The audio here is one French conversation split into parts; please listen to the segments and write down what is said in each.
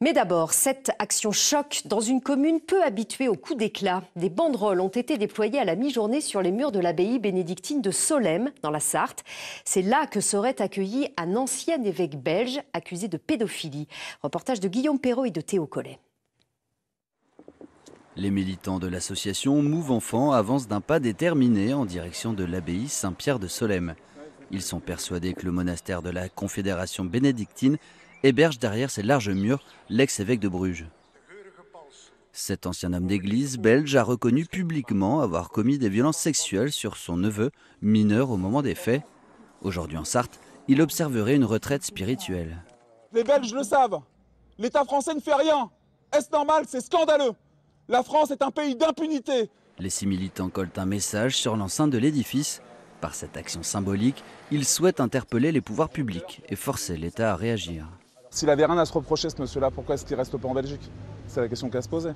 Mais d'abord, cette action choc dans une commune peu habituée au coup d'éclat. Des banderoles ont été déployées à la mi-journée sur les murs de l'abbaye bénédictine de Solèmes, dans la Sarthe. C'est là que serait accueilli un ancien évêque belge accusé de pédophilie. Reportage de Guillaume Perrault et de Théo Collet. Les militants de l'association Mouve Enfants avancent d'un pas déterminé en direction de l'abbaye Saint-Pierre de Solèmes. Ils sont persuadés que le monastère de la Confédération bénédictine héberge derrière ses larges murs l'ex-évêque de Bruges. Cet ancien homme d'église belge a reconnu publiquement avoir commis des violences sexuelles sur son neveu, mineur au moment des faits. Aujourd'hui en Sarthe, il observerait une retraite spirituelle. Les Belges le savent. L'État français ne fait rien. Est-ce normal C'est scandaleux. La France est un pays d'impunité. Les six militants collent un message sur l'enceinte de l'édifice. Par cette action symbolique, ils souhaitent interpeller les pouvoirs publics et forcer l'État à réagir. S'il avait rien à se reprocher, ce monsieur-là, pourquoi est-ce qu'il reste pas en Belgique C'est la question qu'à se poser.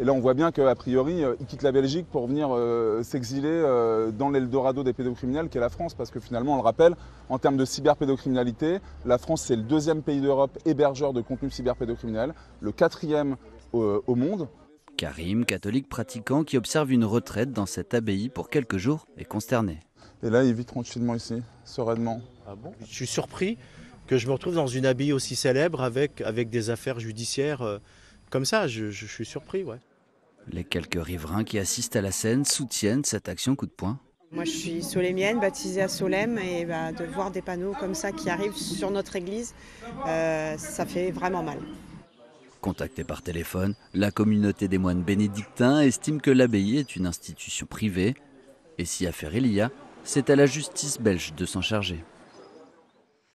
Et là, on voit bien qu'a priori, euh, il quitte la Belgique pour venir euh, s'exiler euh, dans l'Eldorado des pédocriminels, qu'est la France. Parce que finalement, on le rappelle, en termes de cyberpédocriminalité, la France, c'est le deuxième pays d'Europe hébergeur de contenu cyberpédocriminel, le quatrième au monde. Karim, catholique pratiquant qui observe une retraite dans cette abbaye pour quelques jours, est consterné. Et là, il vit tranquillement ici, sereinement. Ah bon Je suis surpris que je me retrouve dans une abbaye aussi célèbre avec, avec des affaires judiciaires euh, comme ça. Je, suis surpris, ouais. Les quelques riverains qui assistent à la scène soutiennent cette action coup de poing. Moi, je suis solémienne, baptisée à Solème, et bah, de voir des panneaux comme ça qui arrivent sur notre église, euh, ça fait vraiment mal. Contactée par téléphone, la communauté des moines bénédictins estime que l'abbaye est une institution privée, et si affaire il y c'est à la justice belge de s'en charger.